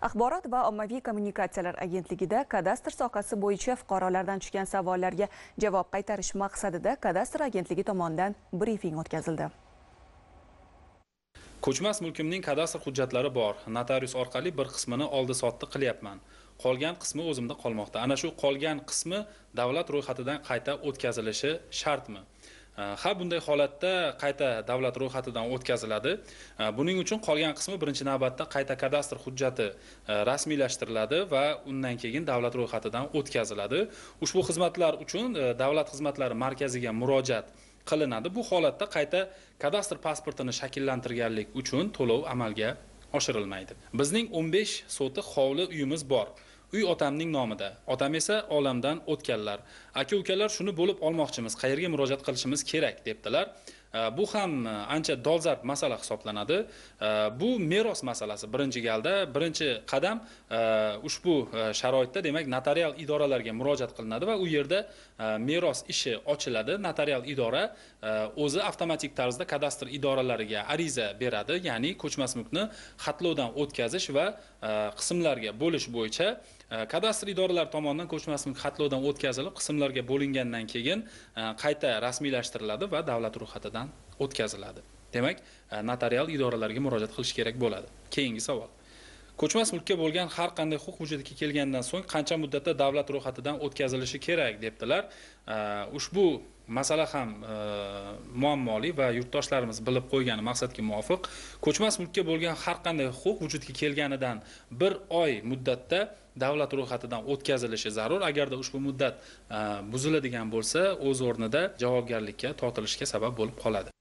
axborot va ommaviy kommunikatsiyalar agentligida kadastr sohasi bo'yicha fuqarolardan tushgan savollarga javob qaytarish maqsadida kadastr agentligi tomonidan brifing o'tkazildi ko'chmas mulkimning kadastr hujjatlari bor notarius orqali bir qismini oldi sotdi qilyapman qolgan qismi o'zimda qolmoqda ana shu qolgan qismi davlat ro'yxatidan qayta o'tkazilishi shartmi Э, ha bunday holatda qayta davlat ro'yxatidan o'tkaziladi э, buning uchun qolgan qismi birinchi navbatda qayta kadastr hujjati э, rasmiylashtiriladi va undan keyin davlat ro'yxatidan o'tkaziladi ushbu xizmatlar uchun davlat xizmatlari markaziga murojaat qilinadi bu holatda qayta kadastr pasportini shakllantirganlik uchun to'lov amalga oshirilmaydi bizning 15 sotix hovli uyimiz bor uy otamning nomida otam esa olamdan o'tganlar aka ukalar shuni bo'lib olmoqchimiz qayerga murojaat qilishimiz kerak debdilar Э, bu ham э, ancha dolzarb masala hisoblanadi э, bu meros masalasi birinchi galda birinchi qadam ushbu sharoitda demak notarial idoralarga murojaat qilinadi va u yerda meros ishi ochiladi notarial idora o'zi avtomatik tarzda kadastr idoralariga ariza beradi ya'ni ko'chmas mulkni xatlovdan o'tkazish va qismlarga bo'lish bo'yicha kadastr э, idoralari tomonidan ko'chmas mulk xatlovdan o'tkazilib qismlarga bo'lingandan keyin э, qayta rasmiylashtiriladi va davlat ro'yxatidan o'tkaziladi demak э, notarial idoralarga murojaat qilish kerak bo'ladi keyingi savol ko'chmas mulkka bo'lgan har qanday huquq vujudga kelgandan so'ng qancha muddatda davlat ro'yxatidan o'tkazilishi kerak debdilar ushbu masala ham e, muammoli va yurtdoshlarimiz bilib qo'ygani maqsadga muvofiq ko'chmas mulkka bo'lgan har qanday huquq vujudga kelganidan bir oy muddatda davlat ro'yxatidan o'tkazilishi zarur agarda ushbu muddat e, buziladigan bo'lsa o'z o'rnida javobgarlikka tortilishga sabab bo'lib qoladi